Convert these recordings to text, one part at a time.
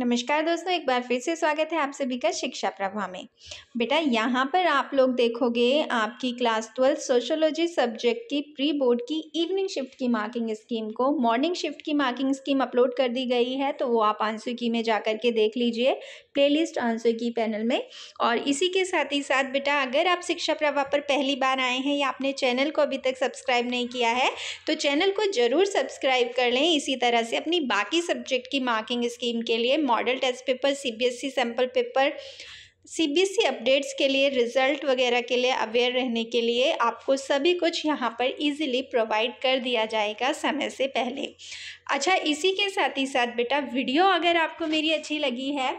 नमस्कार दोस्तों एक बार फिर से स्वागत है आप सभी का शिक्षा प्रभा में बेटा यहाँ पर आप लोग देखोगे आपकी क्लास ट्वेल्थ सोशोलॉजी सब्जेक्ट की प्री बोर्ड की इवनिंग शिफ्ट की मार्किंग स्कीम को मॉर्निंग शिफ्ट की मार्किंग स्कीम अपलोड कर दी गई है तो वो आप आंसू की में जा के देख लीजिए लिस्ट आंसू की पैनल में और इसी के साथ ही साथ बेटा अगर आप शिक्षा प्रभा पर पहली बार आए हैं या आपने चैनल को अभी तक सब्सक्राइब नहीं किया है तो चैनल को ज़रूर सब्सक्राइब कर लें इसी तरह से अपनी बाकी सब्जेक्ट की मार्किंग स्कीम के लिए model test paper CBSE sample paper CBSE updates के लिए रिजल्ट वगैरह के लिए अवेयर रहने के लिए आपको सभी कुछ यहाँ पर इजीली प्रोवाइड कर दिया जाएगा समय से पहले अच्छा इसी के साथ ही साथ बेटा वीडियो अगर आपको मेरी अच्छी लगी है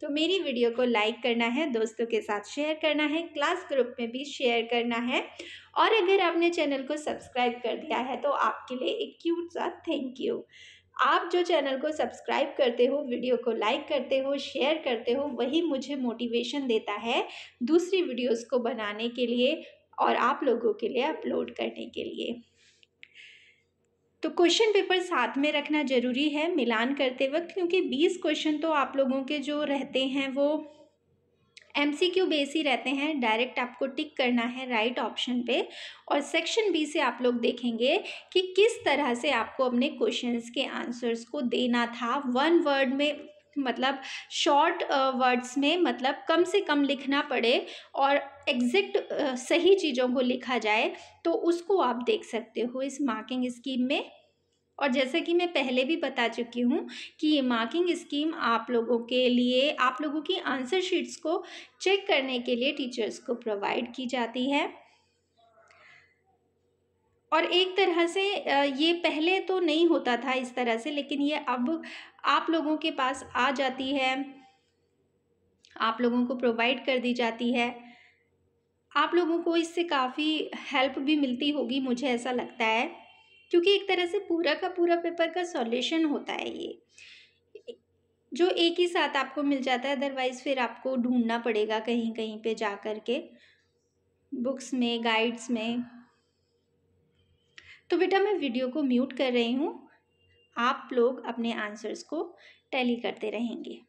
तो मेरी वीडियो को लाइक करना है दोस्तों के साथ शेयर करना है क्लास ग्रुप में भी शेयर करना है और अगर आपने चैनल को सब्सक्राइब कर दिया है तो आपके लिए एक क्यूट सा थैंक यू आप जो चैनल को सब्सक्राइब करते हो वीडियो को लाइक करते हो शेयर करते हो वही मुझे मोटिवेशन देता है दूसरी वीडियोस को बनाने के लिए और आप लोगों के लिए अपलोड करने के लिए तो क्वेश्चन पेपर साथ में रखना ज़रूरी है मिलान करते वक्त क्योंकि 20 क्वेश्चन तो आप लोगों के जो रहते हैं वो एम सी क्यू बेस ही रहते हैं डायरेक्ट आपको टिक करना है राइट ऑप्शन पे और सेक्शन बी से आप लोग देखेंगे कि किस तरह से आपको अपने क्वेश्चंस के आंसर्स को देना था वन वर्ड में मतलब शॉर्ट वर्ड्स में मतलब कम से कम लिखना पड़े और एग्जैक्ट सही चीज़ों को लिखा जाए तो उसको आप देख सकते हो इस मार्किंग स्कीम में और जैसे कि मैं पहले भी बता चुकी हूँ कि ये मार्किंग स्कीम आप लोगों के लिए आप लोगों की आंसर शीट्स को चेक करने के लिए टीचर्स को प्रोवाइड की जाती है और एक तरह से ये पहले तो नहीं होता था इस तरह से लेकिन ये अब आप लोगों के पास आ जाती है आप लोगों को प्रोवाइड कर दी जाती है आप लोगों को इससे काफ़ी हेल्प भी मिलती होगी मुझे ऐसा लगता है क्योंकि एक तरह से पूरा का पूरा पेपर का सॉल्यूशन होता है ये जो एक ही साथ आपको मिल जाता है अदरवाइज़ फिर आपको ढूंढना पड़ेगा कहीं कहीं पे जा कर के बुक्स में गाइड्स में तो बेटा मैं वीडियो को म्यूट कर रही हूँ आप लोग अपने आंसर्स को टैली करते रहेंगे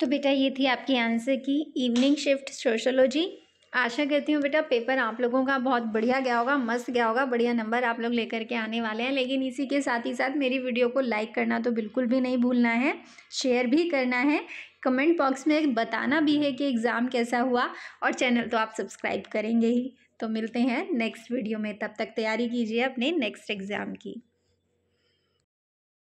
तो बेटा ये थी आपकी आंसर की इवनिंग शिफ्ट सोशोलॉजी आशा करती हूँ बेटा पेपर आप लोगों का बहुत बढ़िया गया होगा मस्त गया होगा बढ़िया नंबर आप लोग लेकर के आने वाले हैं लेकिन इसी के साथ ही साथ मेरी वीडियो को लाइक करना तो बिल्कुल भी नहीं भूलना है शेयर भी करना है कमेंट बॉक्स में बताना भी है कि एग्ज़ाम कैसा हुआ और चैनल तो आप सब्सक्राइब करेंगे ही तो मिलते हैं नेक्स्ट वीडियो में तब तक तैयारी कीजिए अपने नेक्स्ट एग्ज़ाम की